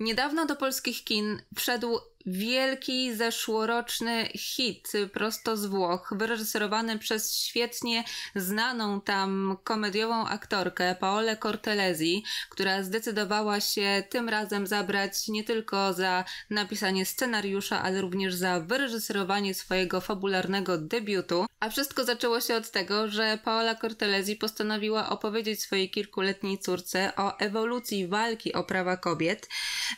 Niedawno do polskich kin wszedł wielki zeszłoroczny hit prosto z Włoch, wyreżyserowany przez świetnie znaną tam komediową aktorkę Paolę Cortelezi, która zdecydowała się tym razem zabrać nie tylko za napisanie scenariusza, ale również za wyreżyserowanie swojego fabularnego debiutu. A wszystko zaczęło się od tego, że Paola Cortelezi postanowiła opowiedzieć swojej kilkuletniej córce o ewolucji walki o prawa kobiet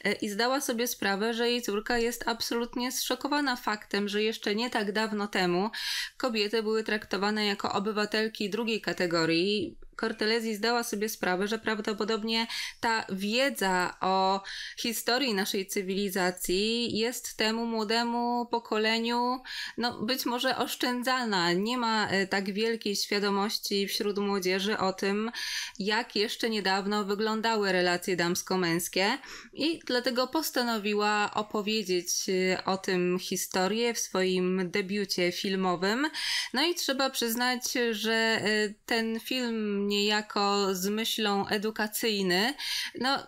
e, i zdała sobie sprawę, że jej córka jest jest absolutnie zszokowana faktem, że jeszcze nie tak dawno temu kobiety były traktowane jako obywatelki drugiej kategorii, Cortelezi zdała sobie sprawę, że prawdopodobnie ta wiedza o historii naszej cywilizacji jest temu młodemu pokoleniu no, być może oszczędzana. Nie ma e, tak wielkiej świadomości wśród młodzieży o tym, jak jeszcze niedawno wyglądały relacje damsko-męskie i dlatego postanowiła opowiedzieć e, o tym historię w swoim debiucie filmowym. No i trzeba przyznać, że e, ten film niejako z myślą edukacyjny, no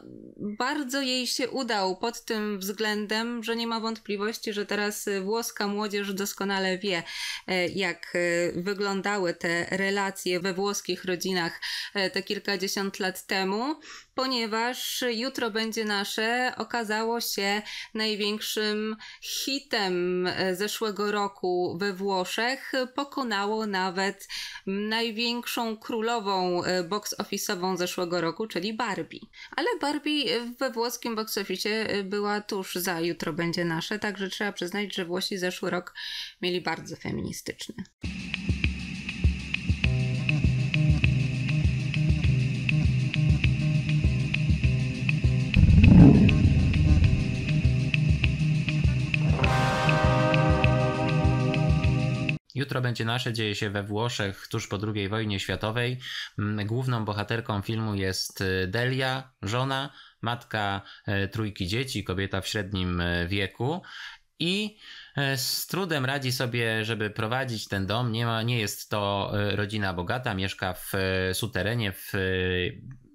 bardzo jej się udał pod tym względem, że nie ma wątpliwości, że teraz włoska młodzież doskonale wie, e, jak e, wyglądały te relacje we włoskich rodzinach e, te kilkadziesiąt lat temu ponieważ Jutro będzie nasze okazało się największym hitem zeszłego roku we Włoszech. Pokonało nawet największą królową E, box office'ową zeszłego roku, czyli Barbie. Ale Barbie we włoskim box office e, była tuż za Jutro będzie nasze, także trzeba przyznać, że Włosi zeszły rok mieli bardzo feministyczny. Jutro będzie nasze, dzieje się we Włoszech tuż po II wojnie światowej. Mm, główną bohaterką filmu jest y, Delia, żona, matka y, trójki dzieci, kobieta w średnim y, wieku i z trudem radzi sobie, żeby prowadzić ten dom. Nie, ma, nie jest to rodzina bogata, mieszka w suterenie, w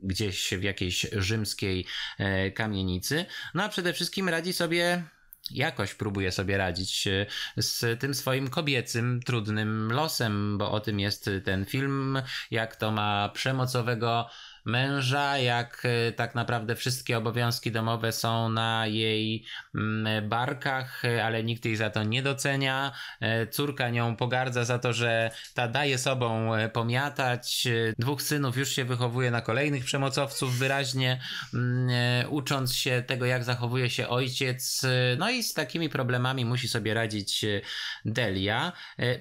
gdzieś w jakiejś rzymskiej kamienicy. No a przede wszystkim radzi sobie jakoś próbuje sobie radzić e, z tym swoim kobiecym, trudnym losem, bo o tym jest ten film, jak to ma przemocowego męża, jak e, tak naprawdę wszystkie obowiązki domowe są na jej mm, barkach, e, ale nikt jej za to nie docenia. E, córka nią pogardza za to, że ta daje sobą pomiatać. Dwóch synów już się wychowuje na kolejnych przemocowców, wyraźnie mm, ucząc się tego, jak zachowuje się ojciec. No i z takimi problemami musi sobie radzić Delia.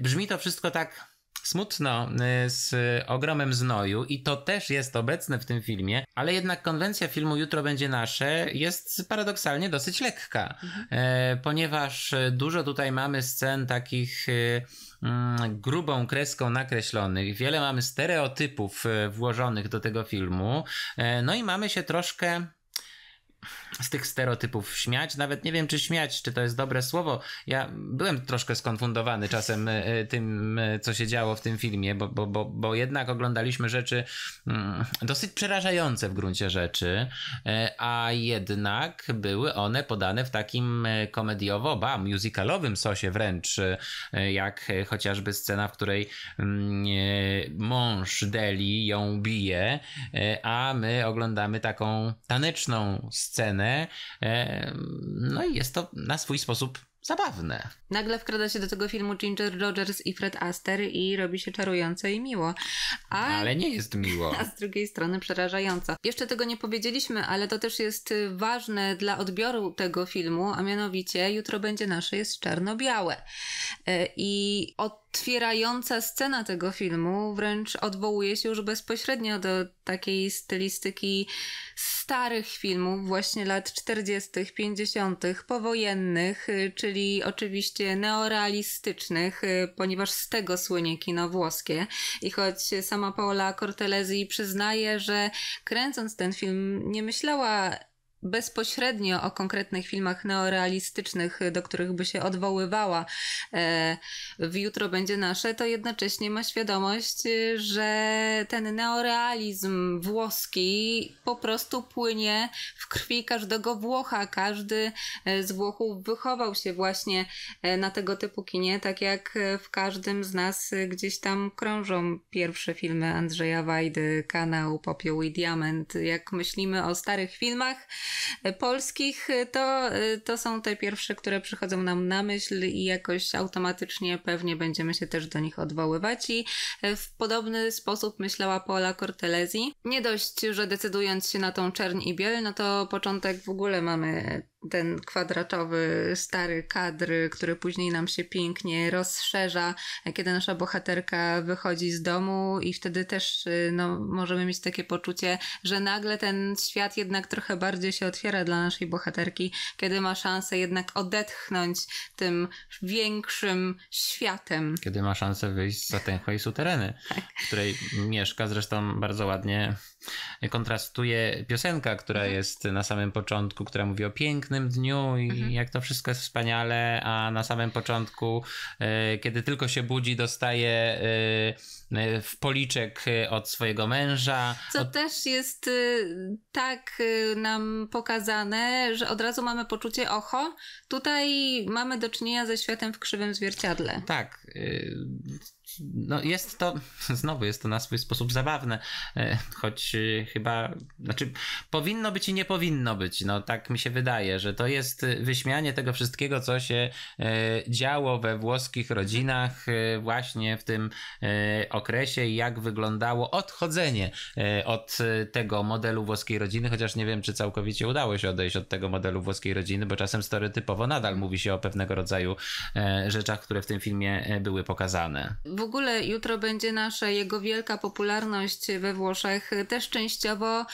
Brzmi to wszystko tak smutno y, z ogromem znoju i to też jest obecne w tym filmie, ale jednak konwencja filmu Jutro będzie nasze jest paradoksalnie dosyć lekka, mhm. y, ponieważ dużo tutaj mamy scen takich y, mm, grubą kreską nakreślonych, wiele mamy stereotypów włożonych do tego filmu, no i mamy się troszkę z tych stereotypów śmiać. Nawet nie wiem, czy śmiać, czy to jest dobre słowo. Ja byłem troszkę skonfundowany czasem y, y, tym, y, co się działo w tym filmie, bo, bo, bo, bo jednak oglądaliśmy rzeczy mm, dosyć przerażające w gruncie rzeczy, a jednak były one podane w takim komediowo, ba, musicalowym sosie wręcz, jak chociażby scena, w której mm, mąż Deli ją bije, a my oglądamy taką taneczną scenę scenę. No i jest to na swój sposób zabawne. Nagle wkrada się do tego filmu Ginger Rogers i Fred Astor i robi się czarująco i miło. A... Ale nie jest miło. A z drugiej strony przerażająco. Jeszcze tego nie powiedzieliśmy, ale to też jest y, ważne dla odbioru tego filmu, a mianowicie jutro będzie nasze jest czarno-białe. E, I od otwierająca scena tego filmu wręcz odwołuje się już bezpośrednio do takiej stylistyki starych filmów, właśnie lat 40., 50., powojennych, y, czyli oczywiście neorealistycznych, y, ponieważ z tego słynie kino włoskie. I choć sama Paola Cortelezi przyznaje, że kręcąc ten film nie myślała bezpośrednio o konkretnych filmach neorealistycznych, do których by się odwoływała e, w Jutro będzie nasze, to jednocześnie ma świadomość, e, że ten neorealizm włoski po prostu płynie w krwi każdego Włocha. Każdy e, z Włochów wychował się właśnie na tego typu kinie, tak jak w każdym z nas gdzieś tam krążą pierwsze filmy Andrzeja Wajdy, Kanał, Popioł i Diament. Jak myślimy o starych filmach, E, polskich, e, to, e, to są te pierwsze, które przychodzą nam na myśl i jakoś automatycznie pewnie będziemy się też do nich odwoływać. I w podobny sposób myślała Paula Cortelezi. Nie dość, że decydując się na tą czerń i biel, no to początek w ogóle mamy ten kwadratowy, stary kadr, który później nam się pięknie rozszerza, kiedy nasza bohaterka wychodzi z domu i wtedy też y, no, możemy mieć takie poczucie, że nagle ten świat jednak trochę bardziej się otwiera dla naszej bohaterki, kiedy ma szansę jednak odetchnąć tym większym światem. Kiedy ma szansę wyjść z tęchłej sutereny, tak. w której mieszka zresztą bardzo ładnie kontrastuje piosenka, która mhm. jest na samym początku, która mówi o pięknym dniu i mhm. jak to wszystko jest wspaniale, a na samym początku, e, kiedy tylko się budzi, dostaje e, e, w policzek od swojego męża. Co od... też jest tak nam pokazane, że od razu mamy poczucie oho, tutaj mamy do czynienia ze światem w krzywym zwierciadle. Tak no jest to, znowu jest to na swój sposób zabawne, e, choć e, chyba, znaczy powinno być i nie powinno być, no tak mi się wydaje, że to jest wyśmianie tego wszystkiego, co się e, działo we włoskich rodzinach właśnie w tym okresie i jak wyglądało odchodzenie od tego modelu włoskiej rodziny, chociaż nie wiem, czy całkowicie udało się odejść od tego modelu włoskiej rodziny, bo czasem stereotypowo nadal mówi się o pewnego rodzaju rzeczach, które w tym filmie były pokazane ogóle jutro będzie nasza jego wielka popularność we Włoszech, też częściowo e,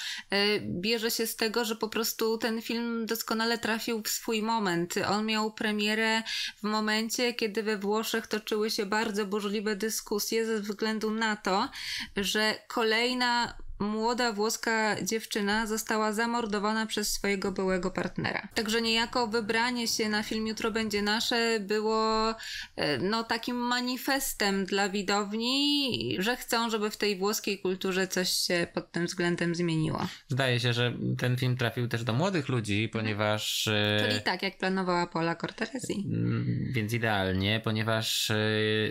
bierze się z tego, że po prostu ten film doskonale trafił w swój moment. On miał premierę w momencie, kiedy we Włoszech toczyły się bardzo burzliwe dyskusje ze względu na to, że kolejna młoda włoska dziewczyna została zamordowana przez swojego byłego partnera. Także niejako wybranie się na film Jutro będzie nasze było e, no, takim manifestem dla widowni, że chcą, żeby w tej włoskiej kulturze coś się pod tym względem zmieniło. Zdaje się, że ten film trafił też do młodych ludzi, mhm. ponieważ... E, Czyli tak, jak planowała Paula Cortezi. Więc idealnie, ponieważ e,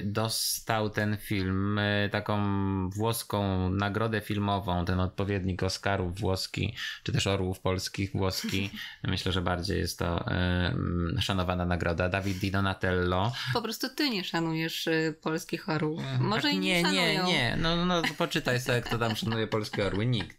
dostał ten film taką włoską nagrodę filmową ten odpowiednik Oscarów włoski, czy też Orłów Polskich włoski. Myślę, że bardziej jest to y, szanowana nagroda. Dawid Di Donatello. Po prostu ty nie szanujesz y, polskich orłów. Mm, może tak, i nie, nie Nie, nie, no, no poczytaj sobie, kto tam szanuje polskie orły. Nikt.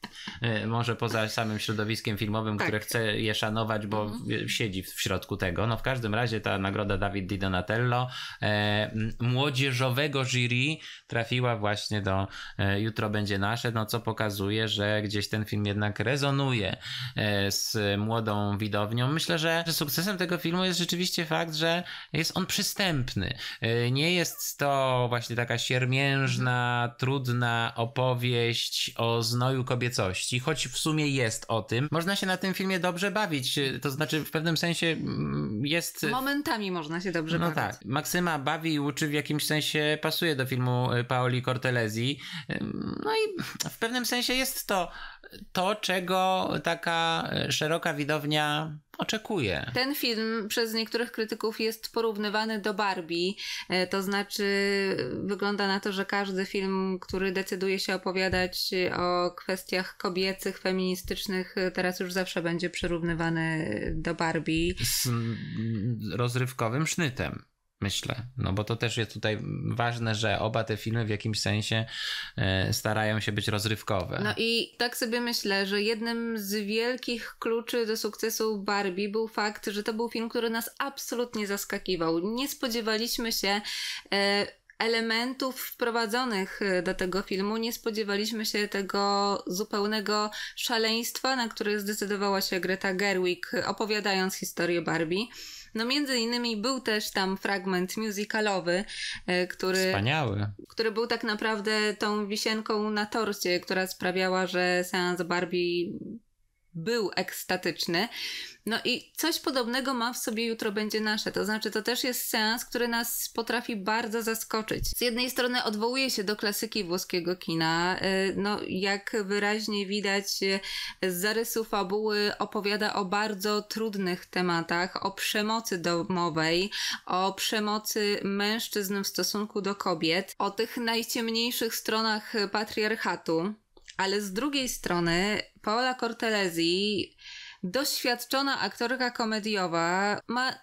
Y, może poza samym środowiskiem filmowym, tak. które chce je szanować, bo mhm. siedzi w środku tego. No w każdym razie ta nagroda Dawid Di Donatello e, młodzieżowego jury trafiła właśnie do e, Jutro będzie nasze, no co pokazuje pokazuje, że gdzieś ten film jednak rezonuje e, z młodą widownią. Myślę, że sukcesem tego filmu jest rzeczywiście fakt, że jest on przystępny. E, nie jest to właśnie taka siermiężna, trudna opowieść o znoju kobiecości, choć w sumie jest o tym. Można się na tym filmie dobrze bawić, e, to znaczy w pewnym sensie mm, jest... Momentami można się dobrze no bawić. No tak. Maksyma bawi i uczy w jakimś sensie pasuje do filmu Paoli Cortelezi. No i w pewnym sensie sensie jest to to, czego taka e, szeroka widownia oczekuje. Ten film przez niektórych krytyków jest porównywany do Barbie, e, to znaczy e, wygląda na to, że każdy film, który decyduje się opowiadać o kwestiach kobiecych, feministycznych, teraz już zawsze będzie przyrównywany do Barbie. Z mm, rozrywkowym sznytem. Myślę, no bo to też jest tutaj ważne, że oba te filmy w jakimś sensie e, starają się być rozrywkowe. No i tak sobie myślę, że jednym z wielkich kluczy do sukcesu Barbie był fakt, że to był film, który nas absolutnie zaskakiwał. Nie spodziewaliśmy się. E, elementów wprowadzonych y, do tego filmu. Nie spodziewaliśmy się tego zupełnego szaleństwa, na które zdecydowała się Greta Gerwig, opowiadając historię Barbie. No między innymi był też tam fragment musicalowy, y, który, Wspaniały. który był tak naprawdę tą wisienką na torcie, która sprawiała, że seans Barbie był ekstatyczny. No i coś podobnego ma w sobie jutro będzie nasze. To znaczy, to też jest seans, który nas potrafi bardzo zaskoczyć. Z jednej strony odwołuje się do klasyki włoskiego kina. Y, no, jak wyraźnie widać y, z zarysu fabuły, opowiada o bardzo trudnych tematach, o przemocy domowej, o przemocy mężczyzn w stosunku do kobiet, o tych najciemniejszych stronach y, patriarchatu. Ale z drugiej strony Paola Cortelezi, doświadczona aktorka komediowa, ma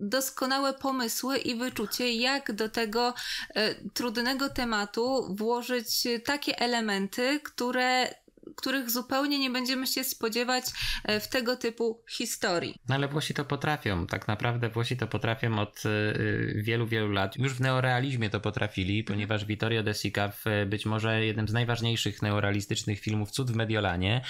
doskonałe pomysły i wyczucie, jak do tego e, trudnego tematu włożyć takie elementy, które których zupełnie nie będziemy się spodziewać e, w tego typu historii. No ale Włosi to potrafią, tak naprawdę Włosi to potrafią od e, e, wielu, wielu lat. Już w neorealizmie to potrafili, mhm. ponieważ Vittorio De Sica w być może jednym z najważniejszych neorealistycznych filmów Cud w Mediolanie,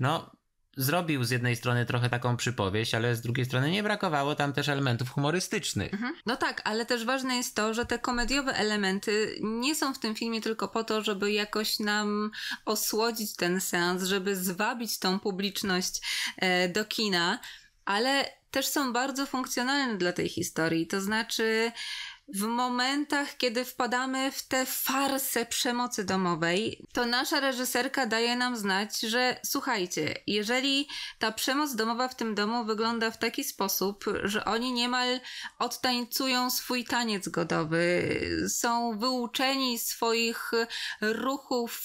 no zrobił z jednej strony trochę taką przypowieść, ale z drugiej strony nie brakowało tam też elementów humorystycznych. Mhm. No tak, ale też ważne jest to, że te komediowe elementy nie są w tym filmie tylko po to, żeby jakoś nam osłodzić ten seans, żeby zwabić tą publiczność e, do kina, ale też są bardzo funkcjonalne dla tej historii. To znaczy, w momentach, kiedy wpadamy w tę farsę przemocy domowej, to nasza reżyserka daje nam znać, że słuchajcie, jeżeli ta przemoc domowa w tym domu wygląda w taki sposób, że oni niemal odtańcują swój taniec godowy, są wyuczeni swoich ruchów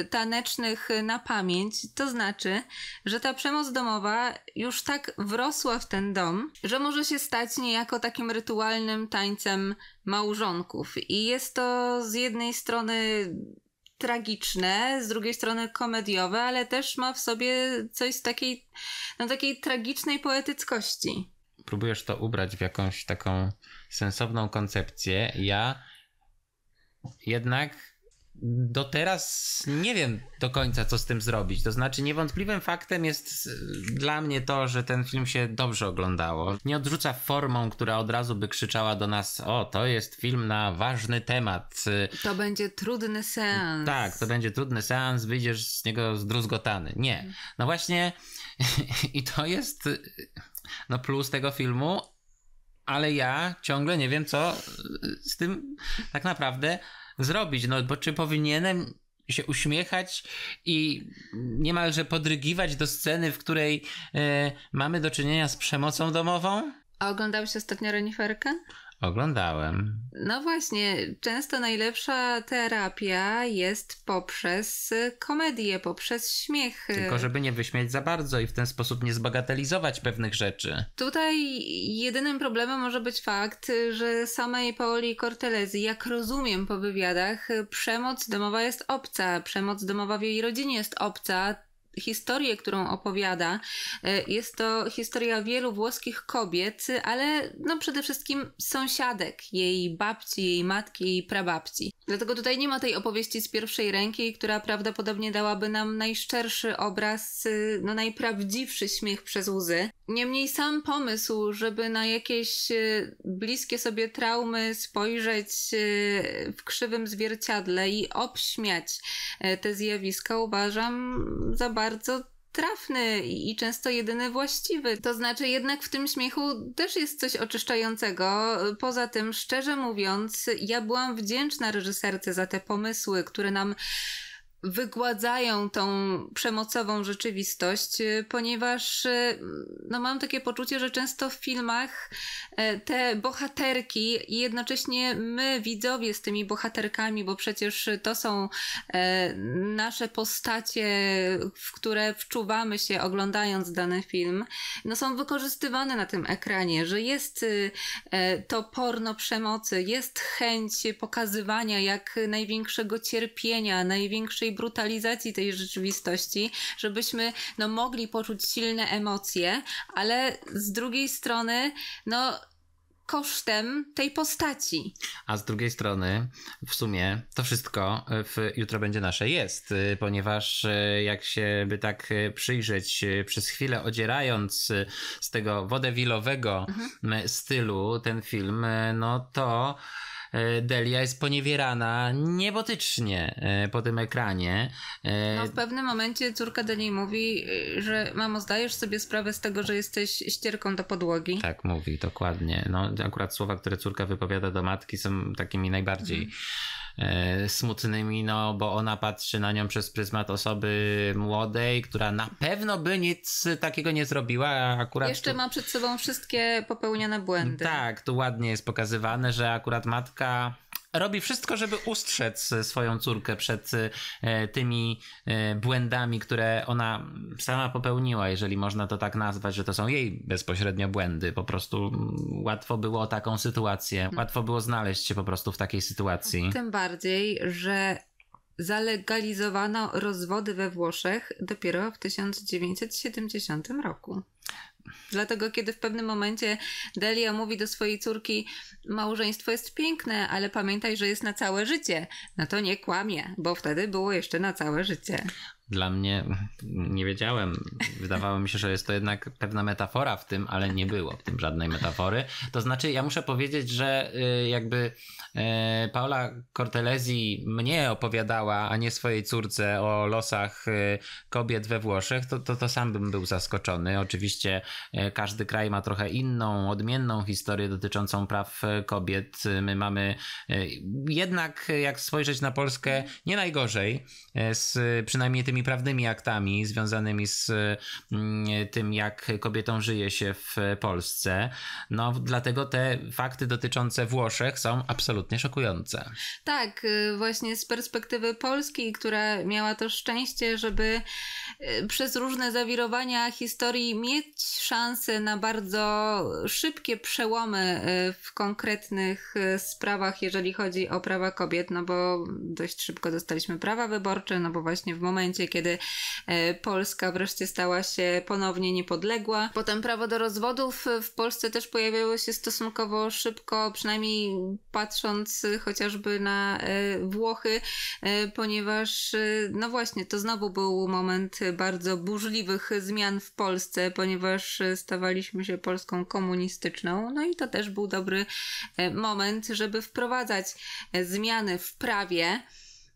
e, tanecznych na pamięć, to znaczy, że ta przemoc domowa już tak wrosła w ten dom, że może się stać niejako takim rytualnym tańcem małżonków. I jest to z jednej strony tragiczne, z drugiej strony komediowe, ale też ma w sobie coś z takiej, no, takiej tragicznej poetyckości. Próbujesz to ubrać w jakąś taką sensowną koncepcję. Ja jednak do teraz nie wiem do końca, co z tym zrobić. To znaczy, niewątpliwym faktem jest e, dla mnie to, że ten film się dobrze oglądało. Nie odrzuca formą, która od razu by krzyczała do nas: O, to jest film na ważny temat. E, to będzie trudny seans. Tak, to będzie trudny seans, wyjdziesz z niego zdruzgotany. Nie. No właśnie, i to jest e, no plus tego filmu, ale ja ciągle nie wiem, co z tym tak naprawdę zrobić, no bo czy powinienem się uśmiechać i niemalże podrygiwać do sceny, w której y, mamy do czynienia z przemocą domową? A oglądałeś ostatnio Reniferkę? Oglądałem. No właśnie, często najlepsza terapia jest poprzez y, komedię, poprzez śmiech. Tylko żeby nie wyśmiać za bardzo i w ten sposób nie zbagatelizować pewnych rzeczy. Tutaj jedynym problemem może być fakt, że samej Paoli Cortelezy, jak rozumiem po wywiadach, y, przemoc domowa jest obca, przemoc domowa w jej rodzinie jest obca, historię, którą opowiada, e, jest to historia wielu włoskich kobiet, ale no przede wszystkim sąsiadek, jej babci, jej matki, jej prababci. Dlatego tutaj nie ma tej opowieści z pierwszej ręki, która prawdopodobnie dałaby nam najszczerszy obraz, y, no najprawdziwszy śmiech przez łzy. Niemniej sam pomysł, żeby na jakieś e, bliskie sobie traumy spojrzeć e, w krzywym zwierciadle i obśmiać e, te zjawiska, uważam za bardzo trafny i często jedyny właściwy. To znaczy, jednak w tym śmiechu też jest coś oczyszczającego. Poza tym, szczerze mówiąc, ja byłam wdzięczna reżyserce za te pomysły, które nam wygładzają tą przemocową rzeczywistość, y, ponieważ y, no, mam takie poczucie, że często w filmach e, te bohaterki i jednocześnie my, widzowie, z tymi bohaterkami, bo przecież to są e, nasze postacie, w które wczuwamy się oglądając dany film, no, są wykorzystywane na tym ekranie, że jest y, e, to porno przemocy, jest chęć pokazywania jak największego cierpienia, największej brutalizacji tej rzeczywistości, żebyśmy no, mogli poczuć silne emocje, ale z drugiej strony, no kosztem tej postaci. A z drugiej strony, w sumie to wszystko e, w jutro będzie nasze jest, e, ponieważ e, jak się by tak przyjrzeć przez chwilę, odzierając z tego wodewilowego mhm. stylu ten film, no to E, Delia jest poniewierana niebotycznie e, po tym ekranie. E, no w pewnym momencie córka do niej mówi, że mamo zdajesz sobie sprawę z tego, że jesteś ścierką do podłogi. Tak, mówi, dokładnie. No akurat słowa, które córka wypowiada do matki są takimi najbardziej mhm E, smutnymi, no bo ona patrzy na nią przez pryzmat osoby młodej, która na pewno by nic takiego nie zrobiła, a akurat... Jeszcze tu... ma przed sobą wszystkie popełnione błędy. Tak, tu ładnie jest pokazywane, że akurat matka robi wszystko, żeby ustrzec swoją córkę przed e, tymi e, błędami, które ona sama popełniła, jeżeli można to tak nazwać, że to są jej bezpośrednio błędy. Po prostu mm, łatwo było taką sytuację, mhm. łatwo było znaleźć się po prostu w takiej sytuacji. Tym bardziej, że zalegalizowano rozwody we Włoszech dopiero w 1970 roku. Dlatego, kiedy w pewnym momencie Delia mówi do swojej córki: Małżeństwo jest piękne, ale pamiętaj, że jest na całe życie. No to nie kłamie, bo wtedy było jeszcze na całe życie dla mnie nie wiedziałem. Wydawało mi się, że jest to jednak pewna metafora w tym, ale nie było w tym żadnej metafory. To znaczy, ja muszę powiedzieć, że y, jakby y, Paola Cortelezi mnie opowiadała, a nie swojej córce o losach y, kobiet we Włoszech, to, to, to sam bym był zaskoczony. Oczywiście każdy kraj ma trochę inną, odmienną historię dotyczącą praw kobiet. My mamy jednak, jak spojrzeć na Polskę, nie najgorzej, z przynajmniej tymi tymi prawnymi aktami związanymi z mm, tym, jak kobietom żyje się w Polsce. No, dlatego te fakty dotyczące Włoszech są absolutnie szokujące. Tak, y, właśnie z perspektywy Polski, która miała to szczęście, żeby y, przez różne zawirowania historii mieć szansę na bardzo szybkie przełomy y, w konkretnych sprawach, jeżeli chodzi o prawa kobiet, no bo dość szybko dostaliśmy prawa wyborcze, no bo właśnie w momencie, kiedy e, Polska wreszcie stała się ponownie niepodległa. Potem prawo do rozwodów e, w Polsce też pojawiało się stosunkowo szybko, przynajmniej patrząc chociażby na e, Włochy, ponieważ no właśnie, to znowu był moment bardzo burzliwych zmian w Polsce, ponieważ stawaliśmy się Polską komunistyczną, no i to też był dobry moment, żeby wprowadzać zmiany w prawie,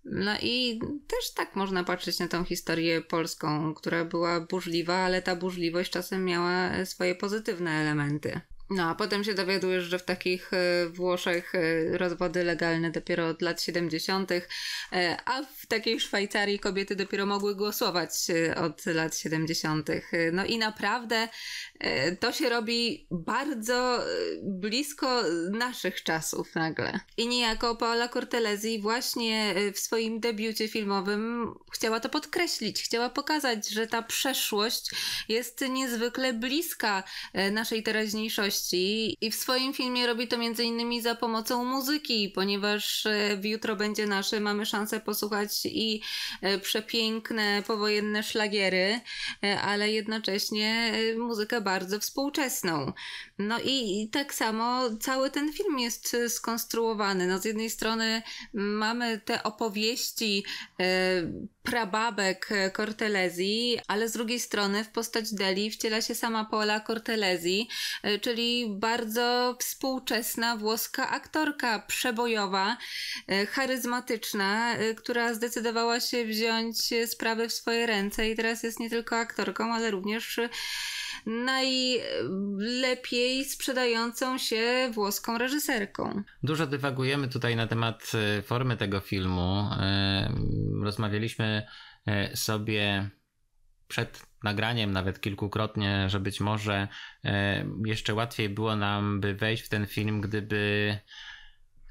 no i też tak można patrzeć na tą historię polską, która była burzliwa, ale ta burzliwość czasem miała swoje pozytywne elementy. No, a potem się dowiadujesz, że w takich e, Włoszech e, rozwody legalne dopiero od lat 70., e, a takiej Szwajcarii kobiety dopiero mogły głosować y, od lat 70. Y, no i naprawdę y, to się robi bardzo blisko naszych czasów nagle. I niejako Paola Cortelezi właśnie w swoim debiucie filmowym chciała to podkreślić, chciała pokazać, że ta przeszłość jest niezwykle bliska naszej teraźniejszości i w swoim filmie robi to między innymi za pomocą muzyki, ponieważ w jutro będzie nasze mamy szansę posłuchać i e, przepiękne powojenne szlagiery, e, ale jednocześnie e, muzykę bardzo współczesną. No i tak samo cały ten film jest skonstruowany. No z jednej strony mamy te opowieści prababek e, Cortelezji, ale z drugiej strony w postać Deli wciela się sama Paola Cortelezji, e, czyli bardzo współczesna włoska aktorka przebojowa, e, charyzmatyczna, która zdecydowała się wziąć sprawy w swoje ręce i teraz jest nie tylko aktorką, ale również najlepiej sprzedającą się włoską reżyserką. Dużo dywagujemy tutaj na temat formy tego filmu. Rozmawialiśmy E, sobie przed nagraniem nawet kilkukrotnie, że być może e, jeszcze łatwiej było nam by wejść w ten film, gdyby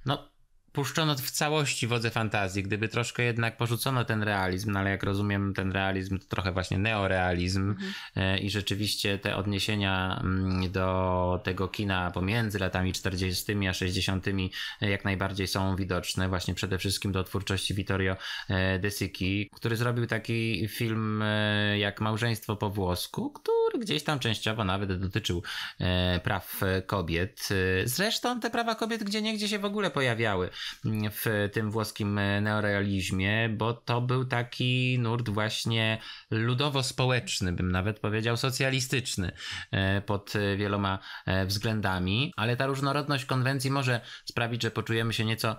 no, puszczono w całości wodze fantazji, gdyby troszkę jednak porzucono ten realizm, no ale jak rozumiem ten realizm to trochę właśnie neorealizm mhm. E, i rzeczywiście te odniesienia mm, do tego kina pomiędzy latami 40. a 60. E, jak najbardziej są widoczne, właśnie przede wszystkim do twórczości Vittorio e, De Sicchi, który zrobił taki film jak Małżeństwo po włosku, który który gdzieś tam częściowo nawet dotyczył e, praw kobiet. Zresztą te prawa kobiet gdzie niegdzie się w ogóle pojawiały mm, w tym włoskim neorealizmie, bo to był taki nurt właśnie ludowo-społeczny, bym nawet powiedział socjalistyczny e, pod wieloma e, względami, ale ta różnorodność konwencji może sprawić, że poczujemy się nieco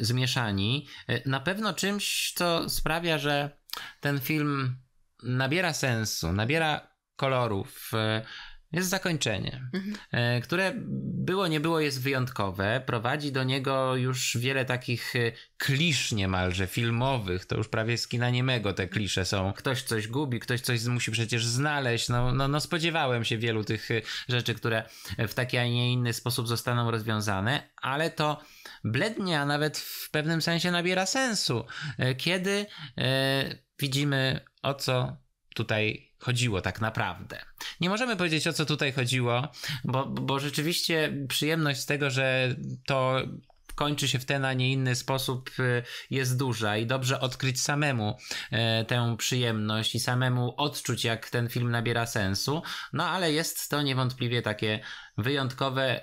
zmieszani. Na pewno czymś, co sprawia, że ten film nabiera sensu, nabiera kolorów, e, jest zakończenie, mhm. e, które było, nie było, jest wyjątkowe. Prowadzi do niego już wiele takich e, klisz niemalże filmowych. To już prawie z kina niemego te klisze są. Ktoś coś gubi, ktoś coś musi przecież znaleźć. No, no, no spodziewałem się wielu tych rzeczy, które w taki, a nie inny sposób zostaną rozwiązane, ale to blednie, a nawet w pewnym sensie nabiera sensu, kiedy e, widzimy o co tutaj chodziło tak naprawdę. Nie możemy powiedzieć o co tutaj chodziło, bo, bo rzeczywiście przyjemność z tego, że to kończy się w ten, a nie inny sposób y, jest duża i dobrze odkryć samemu y, tę przyjemność i samemu odczuć, jak ten film nabiera sensu. No ale jest to niewątpliwie takie wyjątkowe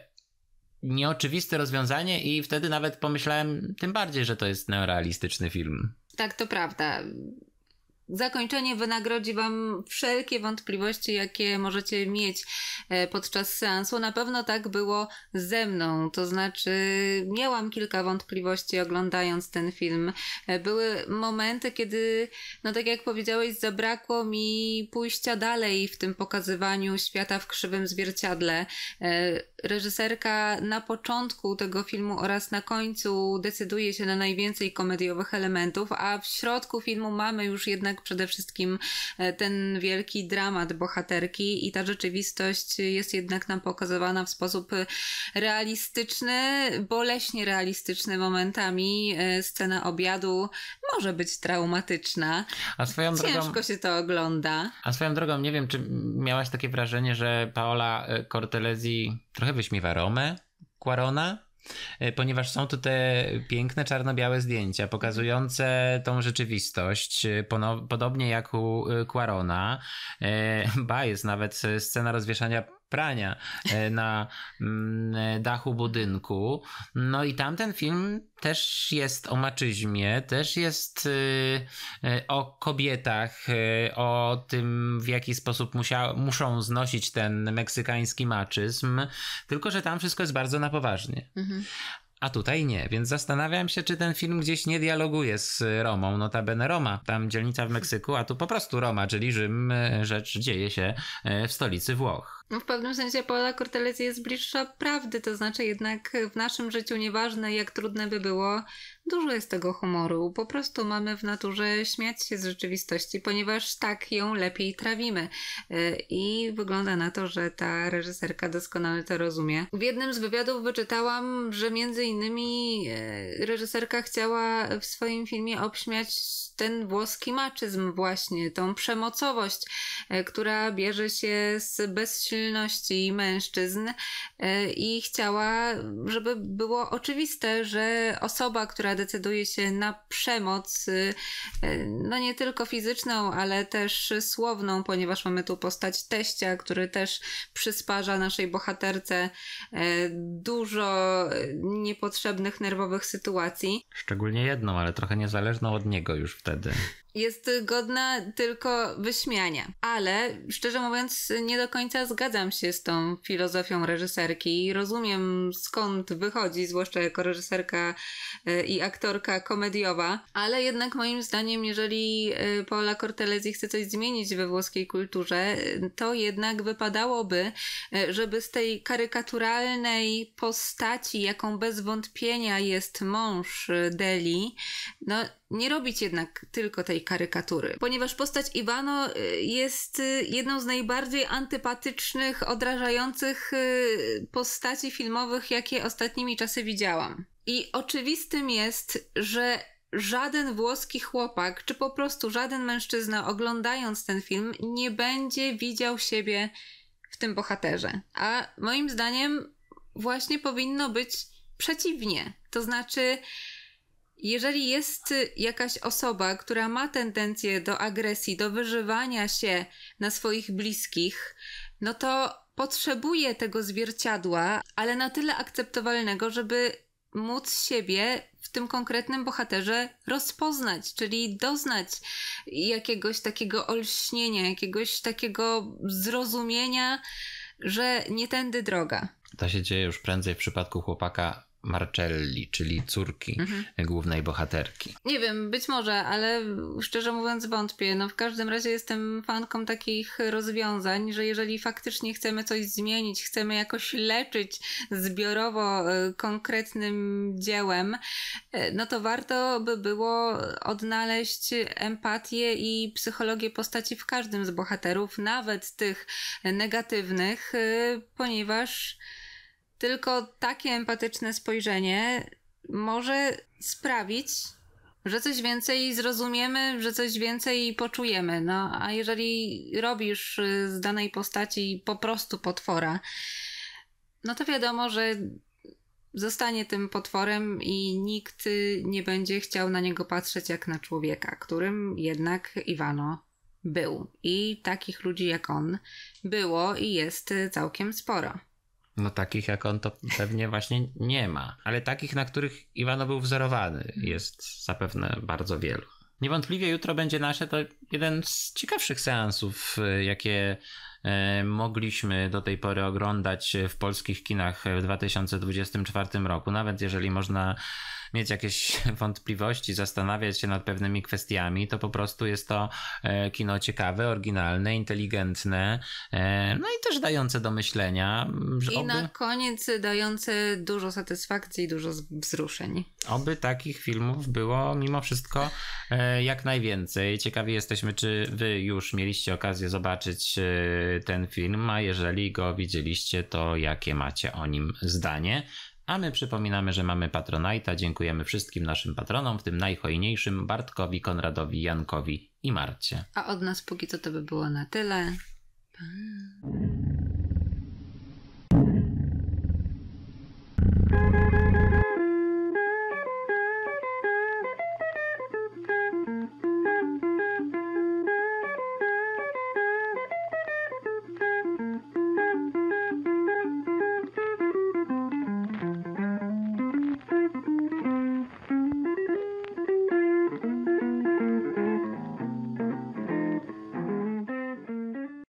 nieoczywiste rozwiązanie i wtedy nawet pomyślałem tym bardziej, że to jest neorealistyczny film. Tak, to prawda zakończenie wynagrodzi Wam wszelkie wątpliwości, jakie możecie mieć e, podczas seansu. Na pewno tak było ze mną, to znaczy miałam kilka wątpliwości oglądając ten film. E, były momenty, kiedy, no tak jak powiedziałeś, zabrakło mi pójścia dalej w tym pokazywaniu świata w krzywym zwierciadle. E, reżyserka na początku tego filmu oraz na końcu decyduje się na najwięcej komediowych elementów, a w środku filmu mamy już jednak przede wszystkim e, ten wielki dramat bohaterki i ta rzeczywistość jest jednak nam pokazywana w sposób e, realistyczny, boleśnie realistyczny momentami. E, scena obiadu może być traumatyczna. A swoją Ciężko drogą, się to ogląda. A swoją drogą, nie wiem, czy miałaś takie wrażenie, że Paola Cortelezi trochę wyśmiewa Romę Quarona, e, ponieważ są tu te piękne czarno-białe zdjęcia pokazujące tą rzeczywistość, e, podobnie jak u e, Quarona. Ba, jest nawet scena rozwieszania prania e, na mm, e, dachu budynku. No i tamten film też jest o maczyzmie, też jest y, y, o kobietach, y, o tym w jaki sposób musia, muszą znosić ten meksykański maczyzm, tylko że tam wszystko jest bardzo na poważnie. Mhm. A tutaj nie, więc zastanawiam się, czy ten film gdzieś nie dialoguje z Romą, notabene Roma, tam dzielnica w Meksyku, a tu po prostu Roma, czyli Rzym, rzecz dzieje się e, w stolicy Włoch. No, w pewnym sensie Paula Cortellez jest bliższa prawdy, to znaczy jednak w naszym życiu, nieważne jak trudne by było, dużo jest tego humoru. Po prostu mamy w naturze śmiać się z rzeczywistości, ponieważ tak ją lepiej trawimy. Y, I wygląda na to, że ta reżyserka doskonale to rozumie. W jednym z wywiadów wyczytałam, że między innymi y, reżyserka chciała w swoim filmie obśmiać ten włoski maczyzm właśnie, tą przemocowość, e, która bierze się z bezsilności mężczyzn e, i chciała, żeby było oczywiste, że osoba, która decyduje się na przemoc, e, no nie tylko fizyczną, ale też słowną, ponieważ mamy tu postać teścia, który też przysparza naszej bohaterce dużo niepotrzebnych nerwowych sytuacji. Szczególnie jedną, ale trochę niezależną od niego już w that day. jest godna tylko wyśmiania. Ale szczerze mówiąc, nie do końca zgadzam się z tą filozofią reżyserki i rozumiem skąd wychodzi, zwłaszcza jako reżyserka e, i aktorka komediowa, ale jednak moim zdaniem, jeżeli e, Paola Cortelezi chce coś zmienić we włoskiej kulturze, e, to jednak wypadałoby, żeby z tej karykaturalnej postaci, jaką bez wątpienia jest mąż Deli, no nie robić jednak tylko tej tej karykatury, ponieważ postać Iwano y, jest y, jedną z najbardziej antypatycznych, odrażających y, postaci filmowych, jakie ostatnimi czasy widziałam. I oczywistym jest, że żaden włoski chłopak, czy po prostu żaden mężczyzna oglądając ten film nie będzie widział siebie w tym bohaterze. A moim zdaniem właśnie powinno być przeciwnie. To znaczy, jeżeli jest jakaś osoba, która ma tendencję do agresji, do wyżywania się na swoich bliskich, no to potrzebuje tego zwierciadła, ale na tyle akceptowalnego, żeby móc siebie w tym konkretnym bohaterze rozpoznać, czyli doznać jakiegoś takiego olśnienia, jakiegoś takiego zrozumienia, że nie tędy droga. To się dzieje już prędzej w przypadku chłopaka Marcelli, czyli córki mhm. głównej bohaterki. Nie wiem, być może, ale szczerze mówiąc wątpię. No w każdym razie jestem fanką takich rozwiązań, że jeżeli faktycznie chcemy coś zmienić, chcemy jakoś leczyć zbiorowo e, konkretnym dziełem, e, no to warto by było odnaleźć empatię i psychologię postaci w każdym z bohaterów, nawet tych negatywnych, e, ponieważ tylko takie empatyczne spojrzenie może sprawić, że coś więcej zrozumiemy, że coś więcej poczujemy. No, a jeżeli robisz y, z danej postaci po prostu potwora, no to wiadomo, że zostanie tym potworem i nikt y, nie będzie chciał na niego patrzeć jak na człowieka, którym jednak Iwano był. I takich ludzi jak on było i jest y, całkiem sporo. No takich jak on to pewnie właśnie nie ma, ale takich, na których Iwano był wzorowany jest zapewne bardzo wielu. Niewątpliwie jutro będzie nasze to jeden z ciekawszych seansów, e, jakie e, mogliśmy do tej pory oglądać w polskich kinach w 2024 roku, nawet jeżeli można mieć jakieś wątpliwości, zastanawiać się nad pewnymi kwestiami, to po prostu jest to e, kino ciekawe, oryginalne, inteligentne, e, no i też dające do myślenia. I oby... na koniec dające dużo satysfakcji, dużo wzruszeń. Oby takich filmów było mimo wszystko e, jak najwięcej. Ciekawi jesteśmy, czy wy już mieliście okazję zobaczyć ten film, a jeżeli go widzieliście, to jakie macie o nim zdanie? A my przypominamy, że mamy Patronite'a. Dziękujemy wszystkim naszym patronom, w tym najhojniejszym Bartkowi, Konradowi, Jankowi i Marcie. A od nas póki co to by było na tyle. Pa. thank you